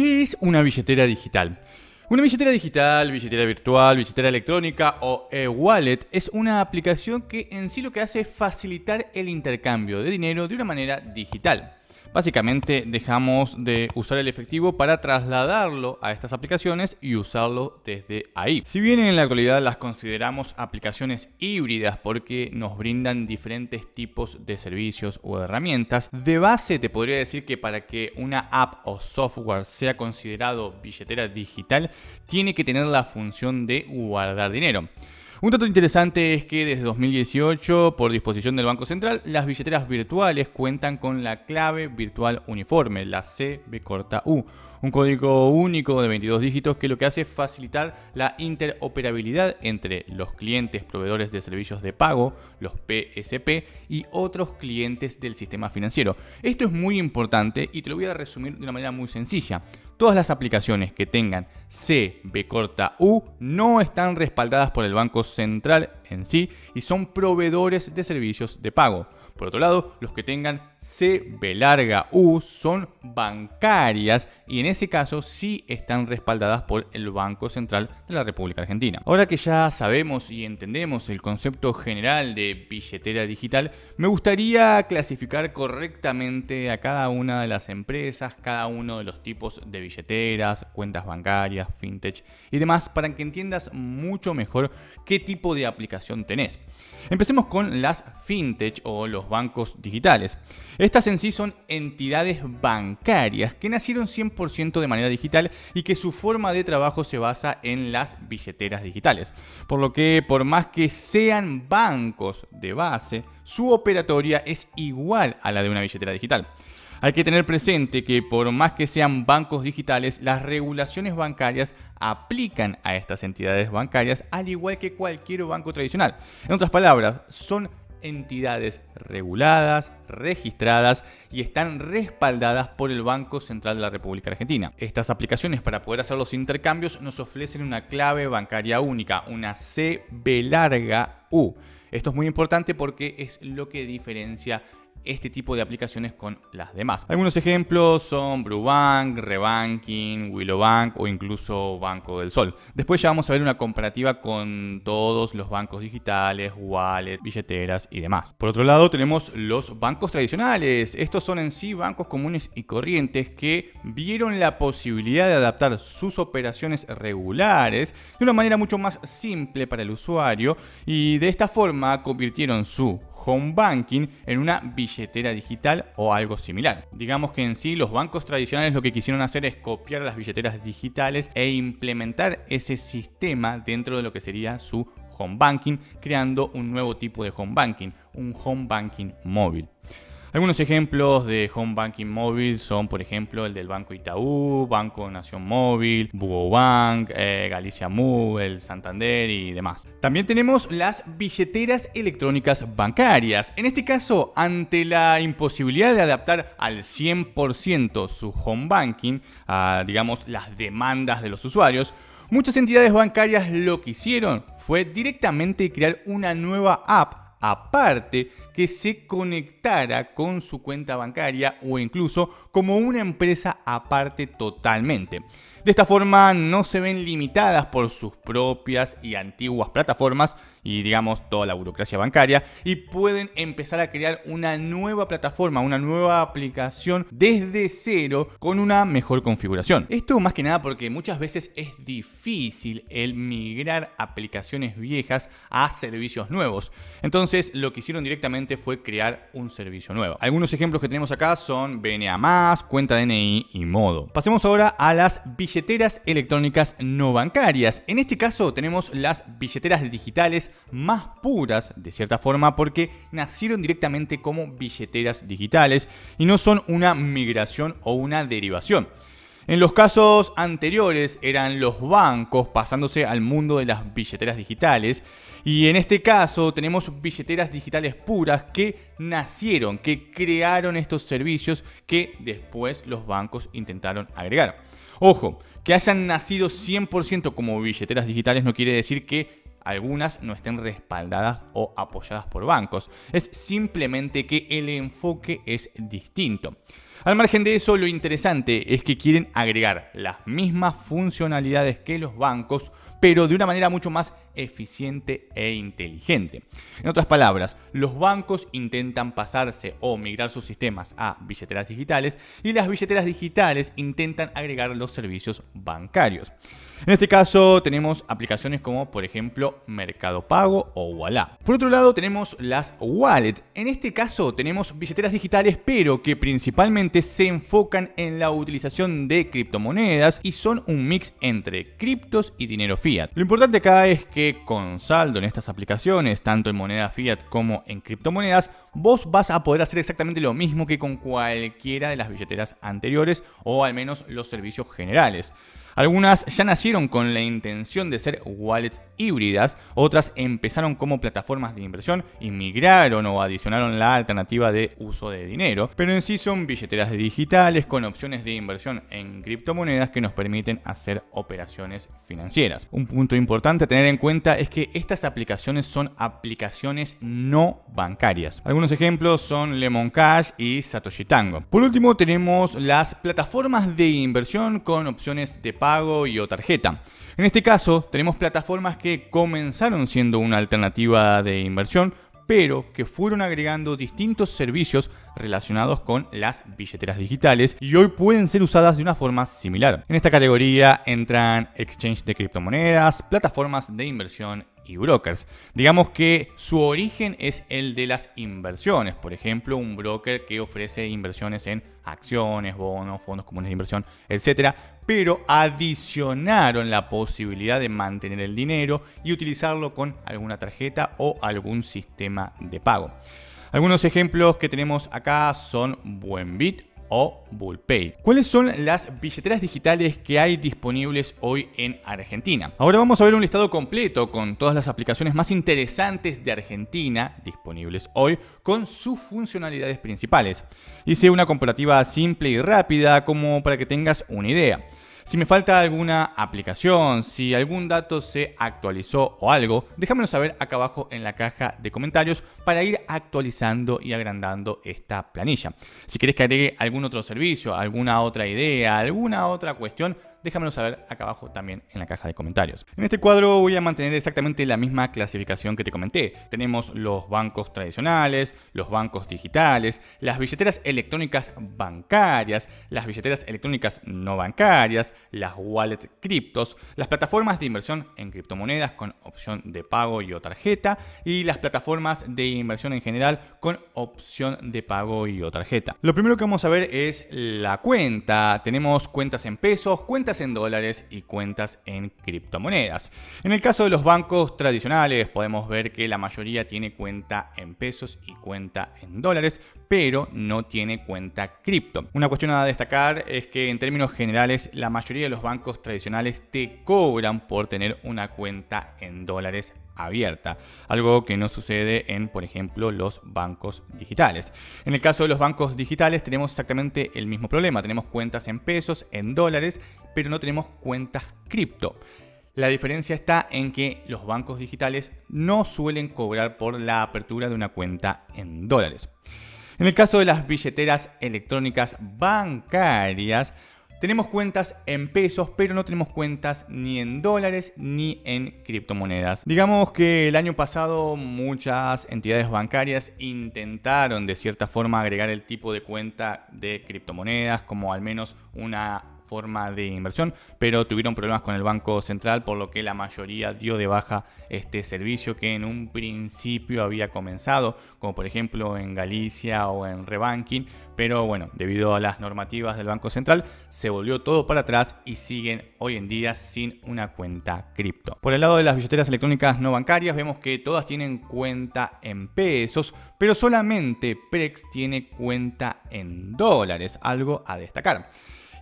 ¿Qué es una billetera digital? Una billetera digital, billetera virtual, billetera electrónica o e-wallet es una aplicación que en sí lo que hace es facilitar el intercambio de dinero de una manera digital. Básicamente dejamos de usar el efectivo para trasladarlo a estas aplicaciones y usarlo desde ahí. Si bien en la actualidad las consideramos aplicaciones híbridas porque nos brindan diferentes tipos de servicios o herramientas, de base te podría decir que para que una app o software sea considerado billetera digital, tiene que tener la función de guardar dinero. Un dato interesante es que desde 2018, por disposición del Banco Central, las billeteras virtuales cuentan con la clave virtual uniforme, la CB corta U un código único de 22 dígitos que lo que hace es facilitar la interoperabilidad entre los clientes proveedores de servicios de pago, los PSP, y otros clientes del sistema financiero. Esto es muy importante y te lo voy a resumir de una manera muy sencilla. Todas las aplicaciones que tengan C, corta U no están respaldadas por el Banco Central en sí y son proveedores de servicios de pago. Por otro lado, los que tengan C, B larga, U son bancarias y en ese caso sí están respaldadas por el Banco Central de la República Argentina. Ahora que ya sabemos y entendemos el concepto general de billetera digital, me gustaría clasificar correctamente a cada una de las empresas, cada uno de los tipos de billeteras, cuentas bancarias, fintech y demás para que entiendas mucho mejor qué tipo de aplicación tenés. Empecemos con las fintech o los bancos digitales. Estas en sí son entidades bancarias que nacieron 100% de manera digital y que su forma de trabajo se basa en las billeteras digitales. Por lo que por más que sean bancos de base, su operatoria es igual a la de una billetera digital. Hay que tener presente que por más que sean bancos digitales, las regulaciones bancarias aplican a estas entidades bancarias al igual que cualquier banco tradicional. En otras palabras, son entidades reguladas, registradas y están respaldadas por el Banco Central de la República Argentina. Estas aplicaciones para poder hacer los intercambios nos ofrecen una clave bancaria única, una CB larga U. Esto es muy importante porque es lo que diferencia este tipo de aplicaciones con las demás. Algunos ejemplos son Brubank, Rebanking, Willowbank o incluso Banco del Sol. Después ya vamos a ver una comparativa con todos los bancos digitales, wallet, billeteras y demás. Por otro lado tenemos los bancos tradicionales. Estos son en sí bancos comunes y corrientes que vieron la posibilidad de adaptar sus operaciones regulares de una manera mucho más simple para el usuario y de esta forma convirtieron su home banking en una billetera billetera digital o algo similar. Digamos que en sí los bancos tradicionales lo que quisieron hacer es copiar las billeteras digitales e implementar ese sistema dentro de lo que sería su home banking, creando un nuevo tipo de home banking, un home banking móvil. Algunos ejemplos de home banking móvil son, por ejemplo, el del Banco Itaú, Banco Nación Móvil, Bugobank, eh, Galicia Mobile, Santander y demás. También tenemos las billeteras electrónicas bancarias. En este caso, ante la imposibilidad de adaptar al 100% su home banking a, digamos, las demandas de los usuarios, muchas entidades bancarias lo que hicieron fue directamente crear una nueva app aparte que se conectara con su cuenta bancaria o incluso como una empresa aparte totalmente. De esta forma no se ven limitadas por sus propias y antiguas plataformas y digamos toda la burocracia bancaria y pueden empezar a crear una nueva plataforma, una nueva aplicación desde cero con una mejor configuración. Esto más que nada porque muchas veces es difícil el migrar aplicaciones viejas a servicios nuevos. Entonces lo que hicieron directamente fue crear un servicio nuevo. Algunos ejemplos que tenemos acá son BNA+, cuenta DNI y modo. Pasemos ahora a las billeteras electrónicas no bancarias. En este caso tenemos las billeteras digitales más puras, de cierta forma, porque nacieron directamente como billeteras digitales y no son una migración o una derivación. En los casos anteriores eran los bancos pasándose al mundo de las billeteras digitales y en este caso tenemos billeteras digitales puras que nacieron, que crearon estos servicios que después los bancos intentaron agregar. Ojo, que hayan nacido 100% como billeteras digitales no quiere decir que algunas no estén respaldadas o apoyadas por bancos. Es simplemente que el enfoque es distinto. Al margen de eso, lo interesante es que quieren agregar las mismas funcionalidades que los bancos, pero de una manera mucho más eficiente e inteligente. En otras palabras, los bancos intentan pasarse o migrar sus sistemas a billeteras digitales y las billeteras digitales intentan agregar los servicios bancarios. En este caso tenemos aplicaciones como por ejemplo Mercado Pago o Wallah. Por otro lado tenemos las wallets. En este caso tenemos billeteras digitales pero que principalmente se enfocan en la utilización de criptomonedas y son un mix entre criptos y dinero fiat. Lo importante acá es que con saldo en estas aplicaciones, tanto en moneda fiat como en criptomonedas, vos vas a poder hacer exactamente lo mismo que con cualquiera de las billeteras anteriores o al menos los servicios generales. Algunas ya nacieron con la intención de ser wallets híbridas, otras empezaron como plataformas de inversión y migraron o adicionaron la alternativa de uso de dinero, pero en sí son billeteras digitales con opciones de inversión en criptomonedas que nos permiten hacer operaciones financieras. Un punto importante a tener en cuenta es que estas aplicaciones son aplicaciones no bancarias. Algunos ejemplos son Lemon Cash y Satoshi Tango. Por último tenemos las plataformas de inversión con opciones de pago y o tarjeta. En este caso, tenemos plataformas que comenzaron siendo una alternativa de inversión, pero que fueron agregando distintos servicios relacionados con las billeteras digitales y hoy pueden ser usadas de una forma similar. En esta categoría entran exchange de criptomonedas, plataformas de inversión y brokers. Digamos que su origen es el de las inversiones, por ejemplo, un broker que ofrece inversiones en acciones, bonos, fondos comunes de inversión, etc. Pero adicionaron la posibilidad de mantener el dinero y utilizarlo con alguna tarjeta o algún sistema de pago. Algunos ejemplos que tenemos acá son Buenbit, o Bullpay. ¿Cuáles son las billeteras digitales que hay disponibles hoy en Argentina? Ahora vamos a ver un listado completo con todas las aplicaciones más interesantes de Argentina disponibles hoy con sus funcionalidades principales. Hice una comparativa simple y rápida como para que tengas una idea. Si me falta alguna aplicación, si algún dato se actualizó o algo, déjamelo saber acá abajo en la caja de comentarios para ir actualizando y agrandando esta planilla. Si quieres que agregue algún otro servicio, alguna otra idea, alguna otra cuestión, déjamelo saber acá abajo también en la caja de comentarios. En este cuadro voy a mantener exactamente la misma clasificación que te comenté. Tenemos los bancos tradicionales, los bancos digitales, las billeteras electrónicas bancarias, las billeteras electrónicas no bancarias, las wallet criptos, las plataformas de inversión en criptomonedas con opción de pago y o tarjeta y las plataformas de inversión en general con opción de pago y o tarjeta. Lo primero que vamos a ver es la cuenta. Tenemos cuentas en pesos, cuentas en dólares y cuentas en criptomonedas. En el caso de los bancos tradicionales podemos ver que la mayoría tiene cuenta en pesos y cuenta en dólares, pero no tiene cuenta cripto. Una cuestión a destacar es que en términos generales la mayoría de los bancos tradicionales te cobran por tener una cuenta en dólares abierta, algo que no sucede en, por ejemplo, los bancos digitales. En el caso de los bancos digitales tenemos exactamente el mismo problema, tenemos cuentas en pesos, en dólares, pero no tenemos cuentas cripto. La diferencia está en que los bancos digitales no suelen cobrar por la apertura de una cuenta en dólares. En el caso de las billeteras electrónicas bancarias, tenemos cuentas en pesos, pero no tenemos cuentas ni en dólares ni en criptomonedas. Digamos que el año pasado muchas entidades bancarias intentaron de cierta forma agregar el tipo de cuenta de criptomonedas como al menos una forma de inversión, pero tuvieron problemas con el Banco Central, por lo que la mayoría dio de baja este servicio que en un principio había comenzado, como por ejemplo en Galicia o en Rebanking, pero bueno, debido a las normativas del Banco Central, se volvió todo para atrás y siguen hoy en día sin una cuenta cripto. Por el lado de las billeteras electrónicas no bancarias, vemos que todas tienen cuenta en pesos, pero solamente Prex tiene cuenta en dólares, algo a destacar.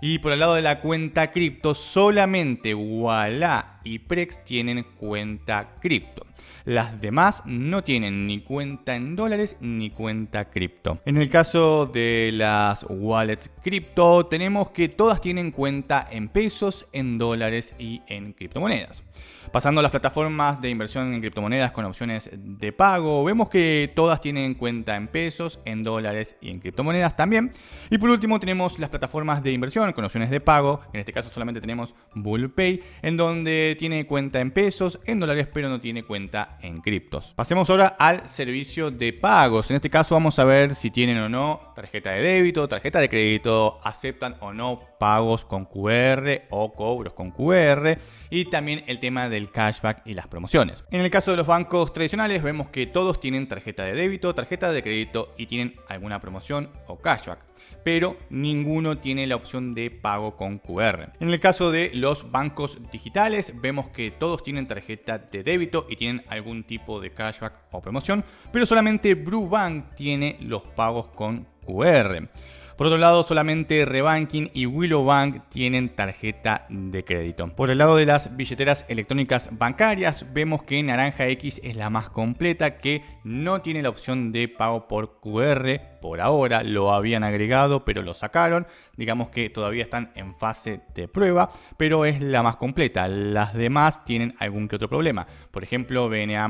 Y por el lado de la cuenta cripto, solamente voilà y Prex tienen cuenta cripto. Las demás no tienen ni cuenta en dólares ni cuenta cripto. En el caso de las wallets cripto, tenemos que todas tienen cuenta en pesos, en dólares y en criptomonedas. Pasando a las plataformas de inversión en criptomonedas con opciones de pago, vemos que todas tienen cuenta en pesos, en dólares y en criptomonedas también. Y por último tenemos las plataformas de inversión con opciones de pago, en este caso solamente tenemos BullPay, en donde tiene cuenta en pesos, en dólares, pero no tiene cuenta en criptos. Pasemos ahora al servicio de pagos. En este caso vamos a ver si tienen o no tarjeta de débito, tarjeta de crédito, aceptan o no pagos con QR o cobros con QR y también el tema del cashback y las promociones. En el caso de los bancos tradicionales vemos que todos tienen tarjeta de débito, tarjeta de crédito y tienen alguna promoción o cashback, pero ninguno tiene la opción de pago con QR. En el caso de los bancos digitales vemos que todos tienen tarjeta de débito y tienen algún tipo de cashback o promoción, pero solamente Brubank tiene los pagos con QR. Por otro lado, solamente Rebanking y Willow Bank tienen tarjeta de crédito. Por el lado de las billeteras electrónicas bancarias, vemos que Naranja X es la más completa que no tiene la opción de pago por QR. Por ahora lo habían agregado, pero lo sacaron. Digamos que todavía están en fase de prueba, pero es la más completa. Las demás tienen algún que otro problema. Por ejemplo, BNA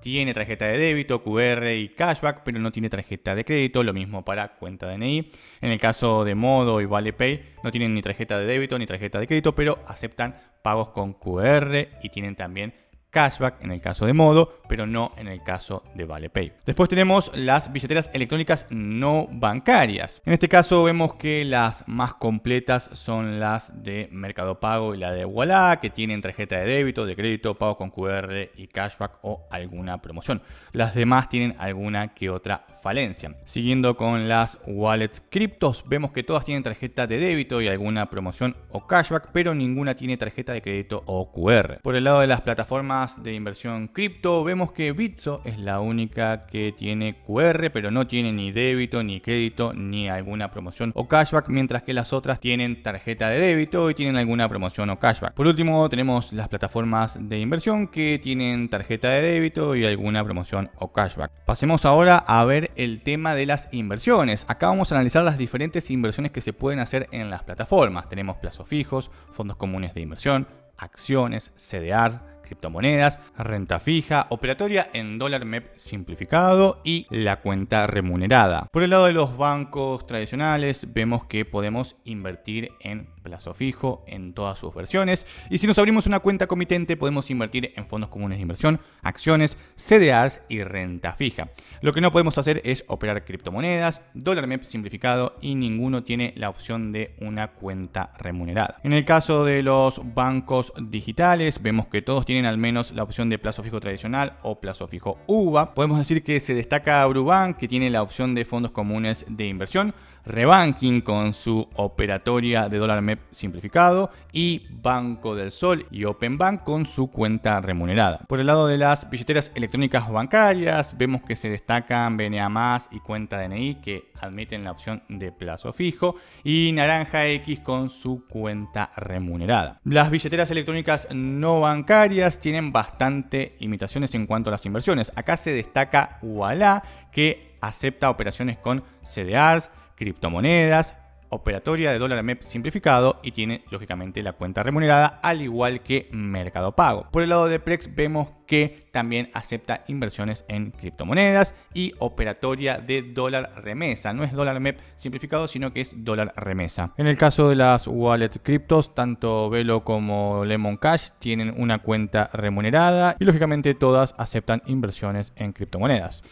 tiene tarjeta de débito, QR y cashback, pero no tiene tarjeta de crédito, lo mismo para cuenta DNI. En el caso de Modo y ValePay, no tienen ni tarjeta de débito ni tarjeta de crédito, pero aceptan pagos con QR y tienen también cashback en el caso de modo, pero no en el caso de ValePay. Después tenemos las billeteras electrónicas no bancarias. En este caso vemos que las más completas son las de Mercado Pago y la de Walla, que tienen tarjeta de débito, de crédito, pago con QR y cashback o alguna promoción. Las demás tienen alguna que otra falencia. Siguiendo con las wallets criptos, vemos que todas tienen tarjeta de débito y alguna promoción o cashback, pero ninguna tiene tarjeta de crédito o QR. Por el lado de las plataformas de inversión cripto, vemos que Bitso es la única que tiene QR, pero no tiene ni débito, ni crédito, ni alguna promoción o cashback, mientras que las otras tienen tarjeta de débito y tienen alguna promoción o cashback. Por último, tenemos las plataformas de inversión que tienen tarjeta de débito y alguna promoción o cashback. Pasemos ahora a ver el tema de las inversiones. Acá vamos a analizar las diferentes inversiones que se pueden hacer en las plataformas. Tenemos plazos fijos, fondos comunes de inversión, acciones, CDRs, criptomonedas, renta fija, operatoria en dólar MEP simplificado y la cuenta remunerada. Por el lado de los bancos tradicionales vemos que podemos invertir en plazo fijo en todas sus versiones y si nos abrimos una cuenta comitente podemos invertir en fondos comunes de inversión, acciones, CDAs y renta fija. Lo que no podemos hacer es operar criptomonedas, dólar MEP simplificado y ninguno tiene la opción de una cuenta remunerada. En el caso de los bancos digitales vemos que todos tienen al menos la opción de plazo fijo tradicional o plazo fijo UVA. Podemos decir que se destaca Brubank, que tiene la opción de fondos comunes de inversión. Rebanking con su operatoria de dólar MEP simplificado y Banco del Sol y Open Bank con su cuenta remunerada. Por el lado de las billeteras electrónicas bancarias, vemos que se destacan BNA y cuenta DNI que admiten la opción de plazo fijo y Naranja X con su cuenta remunerada. Las billeteras electrónicas no bancarias tienen bastante imitaciones en cuanto a las inversiones. Acá se destaca Walla que acepta operaciones con CDRs, criptomonedas, operatoria de dólar MEP simplificado y tiene lógicamente la cuenta remunerada al igual que Mercado Pago. Por el lado de Plex vemos que también acepta inversiones en criptomonedas y operatoria de dólar remesa. No es dólar MEP simplificado, sino que es dólar remesa. En el caso de las wallets criptos, tanto Velo como Lemon Cash tienen una cuenta remunerada y lógicamente todas aceptan inversiones en criptomonedas.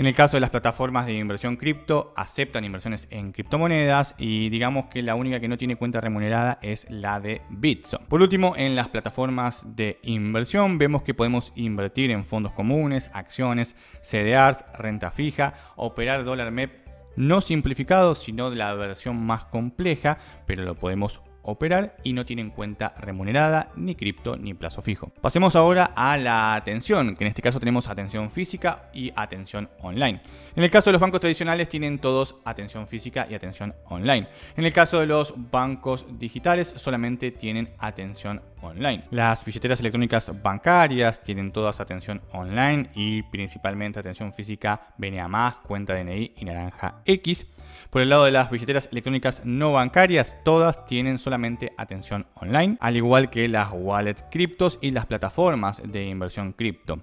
En el caso de las plataformas de inversión cripto, aceptan inversiones en criptomonedas y digamos que la única que no tiene cuenta remunerada es la de Bitso. Por último, en las plataformas de inversión vemos que podemos invertir en fondos comunes, acciones, CDRs, renta fija, operar dólar MEP no simplificado, sino de la versión más compleja, pero lo podemos operar y no tienen cuenta remunerada, ni cripto, ni plazo fijo. Pasemos ahora a la atención, que en este caso tenemos atención física y atención online. En el caso de los bancos tradicionales tienen todos atención física y atención online. En el caso de los bancos digitales solamente tienen atención online. Las billeteras electrónicas bancarias tienen todas atención online y principalmente atención física más cuenta DNI y naranja X. Por el lado de las billeteras electrónicas no bancarias, todas tienen solamente atención online, al igual que las wallets criptos y las plataformas de inversión cripto.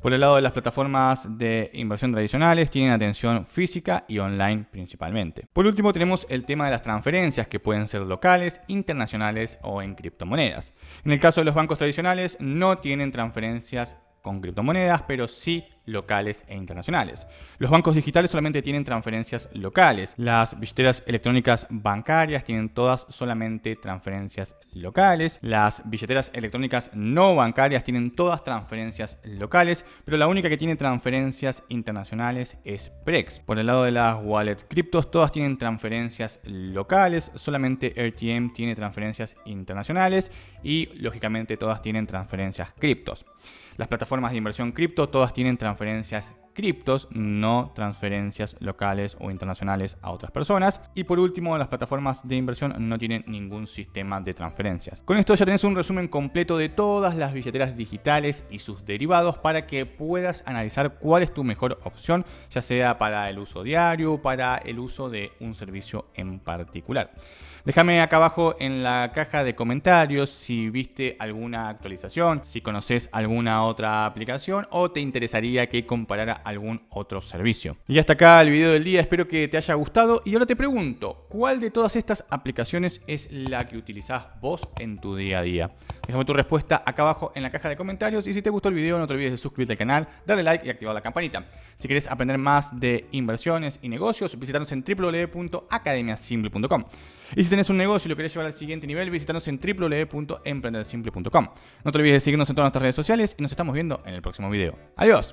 Por el lado de las plataformas de inversión tradicionales, tienen atención física y online principalmente. Por último, tenemos el tema de las transferencias, que pueden ser locales, internacionales o en criptomonedas. En el caso de los bancos tradicionales, no tienen transferencias con criptomonedas, pero sí locales e internacionales. Los bancos digitales solamente tienen transferencias locales. Las billeteras electrónicas bancarias tienen todas solamente transferencias locales. Las billeteras electrónicas no bancarias tienen todas transferencias locales, pero la única que tiene transferencias internacionales es Prex. Por el lado de las wallets criptos, todas tienen transferencias locales, solamente RTM tiene transferencias internacionales y lógicamente todas tienen transferencias criptos. Las plataformas de inversión cripto todas tienen transferencias criptos, no transferencias locales o internacionales a otras personas. Y por último, las plataformas de inversión no tienen ningún sistema de transferencias. Con esto ya tenés un resumen completo de todas las billeteras digitales y sus derivados para que puedas analizar cuál es tu mejor opción, ya sea para el uso diario, para el uso de un servicio en particular. Déjame acá abajo en la caja de comentarios si viste alguna actualización, si conoces alguna otra aplicación o te interesaría que comparara algún otro servicio. Y hasta acá el video del día, espero que te haya gustado y ahora te pregunto, ¿cuál de todas estas aplicaciones es la que utilizas vos en tu día a día? Déjame tu respuesta acá abajo en la caja de comentarios y si te gustó el video no te olvides de suscribirte al canal, darle like y activar la campanita. Si quieres aprender más de inversiones y negocios, visítanos en www.academiasimple.com. Y si tenés un negocio y lo querés llevar al siguiente nivel, visítanos en www.emprendersimple.com. No te olvides de seguirnos en todas nuestras redes sociales y nos estamos viendo en el próximo video. Adiós.